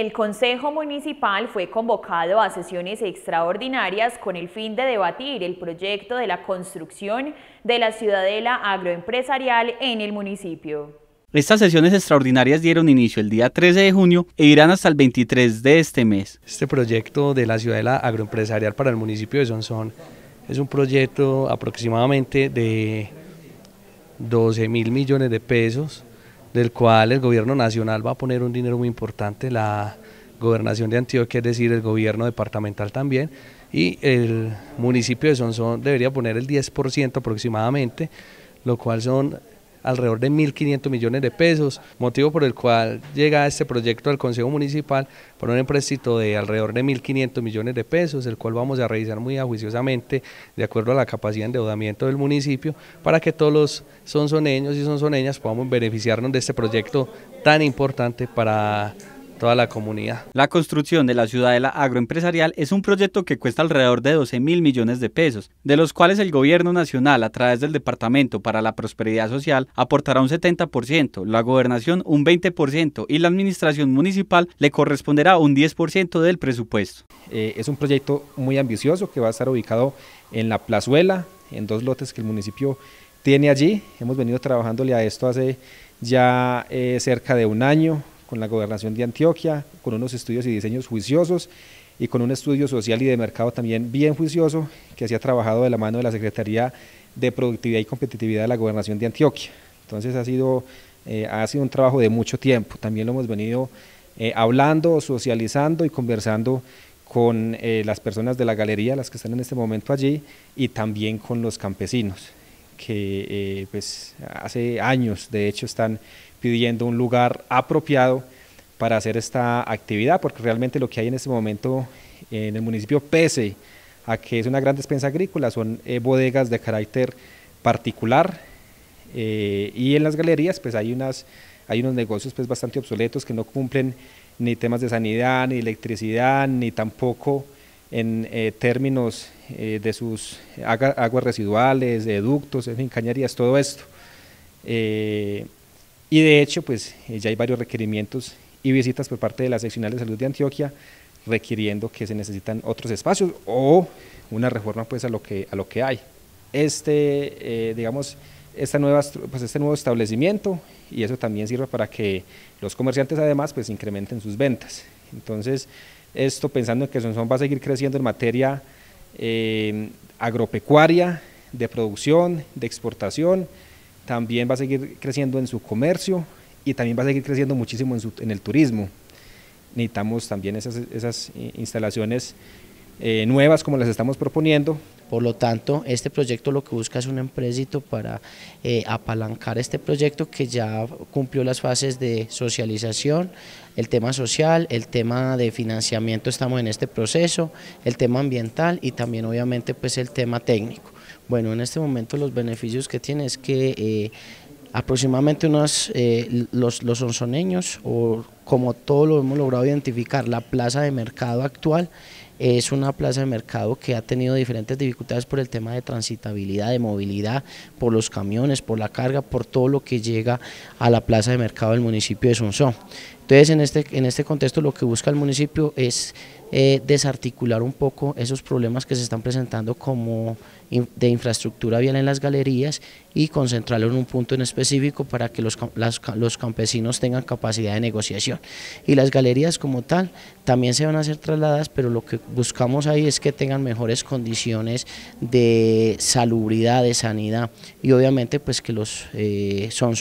El Consejo Municipal fue convocado a sesiones extraordinarias con el fin de debatir el proyecto de la construcción de la ciudadela agroempresarial en el municipio. Estas sesiones extraordinarias dieron inicio el día 13 de junio e irán hasta el 23 de este mes. Este proyecto de la ciudadela agroempresarial para el municipio de Sonsón es un proyecto aproximadamente de 12 mil millones de pesos del cual el gobierno nacional va a poner un dinero muy importante, la gobernación de Antioquia, es decir, el gobierno departamental también, y el municipio de Sonsón debería poner el 10% aproximadamente, lo cual son alrededor de 1.500 millones de pesos, motivo por el cual llega este proyecto al Consejo Municipal por un empréstito de alrededor de 1.500 millones de pesos, el cual vamos a revisar muy juiciosamente de acuerdo a la capacidad de endeudamiento del municipio para que todos los sonsoneños y sonsoneñas podamos beneficiarnos de este proyecto tan importante para toda la comunidad. La construcción de la ciudadela agroempresarial es un proyecto que cuesta alrededor de 12 mil millones de pesos, de los cuales el gobierno nacional a través del Departamento para la Prosperidad Social aportará un 70%, la gobernación un 20% y la administración municipal le corresponderá un 10% del presupuesto. Eh, es un proyecto muy ambicioso que va a estar ubicado en la plazuela, en dos lotes que el municipio tiene allí. Hemos venido trabajándole a esto hace ya eh, cerca de un año, con la gobernación de Antioquia, con unos estudios y diseños juiciosos y con un estudio social y de mercado también bien juicioso que se ha trabajado de la mano de la Secretaría de Productividad y Competitividad de la Gobernación de Antioquia. Entonces ha sido, eh, ha sido un trabajo de mucho tiempo, también lo hemos venido eh, hablando, socializando y conversando con eh, las personas de la galería, las que están en este momento allí, y también con los campesinos que eh, pues, hace años de hecho están pidiendo un lugar apropiado para hacer esta actividad, porque realmente lo que hay en este momento en el municipio, pese a que es una gran despensa agrícola, son eh, bodegas de carácter particular eh, y en las galerías pues hay, unas, hay unos negocios pues bastante obsoletos que no cumplen ni temas de sanidad, ni electricidad, ni tampoco en eh, términos eh, de sus aguas residuales, de ductos, en fin, cañerías, todo esto. Eh, y de hecho, pues ya hay varios requerimientos y visitas por parte de la Seccional de Salud de Antioquia requiriendo que se necesitan otros espacios o una reforma pues a lo que, a lo que hay. Este, digamos, pues, este nuevo establecimiento y eso también sirve para que los comerciantes además pues incrementen sus ventas. Entonces, esto pensando en que Sonsón va a seguir creciendo en materia eh, agropecuaria, de producción, de exportación, también va a seguir creciendo en su comercio y también va a seguir creciendo muchísimo en, el turismo. Necesitamos también esas, esas eh, instalaciones eh, nuevas como las estamos proponiendo. Por lo tanto, este proyecto lo que busca es un empréstito para eh, apalancar este proyecto que ya cumplió las fases de socialización, el tema social, el tema de financiamiento, estamos en este proceso, el tema ambiental y también obviamente pues el tema técnico. Bueno, en este momento los beneficios que tiene es que eh, aproximadamente unos, los, los onzoneños, o como todos lo hemos logrado identificar, la plaza de mercado actual es una plaza de mercado que ha tenido diferentes dificultades por el tema de transitabilidad, de movilidad, por los camiones, por la carga, por todo lo que llega a la plaza de mercado del municipio de Sonsón. Entonces, en este, en este contexto lo que busca el municipio es eh, desarticular un poco esos problemas que se están presentando como de infraestructura vial en las galerías y concentrarlo en un punto en específico para que los, los campesinos tengan capacidad de negociación. Y las galerías como tal también se van a hacer trasladas, pero lo que buscamos ahí es que tengan mejores condiciones de salubridad, de sanidad y obviamente pues que los eh, sonzoneños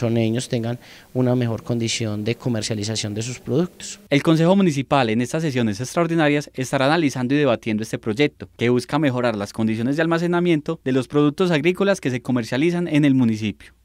sonsoneños tengan una mejor condición de comercialización de sus productos. El Consejo Municipal en estas sesiones extraordinarias estará analizando y debatiendo este proyecto que busca mejorar las condiciones de almacenamiento de los productos agrícolas que se comercializan en el municipio.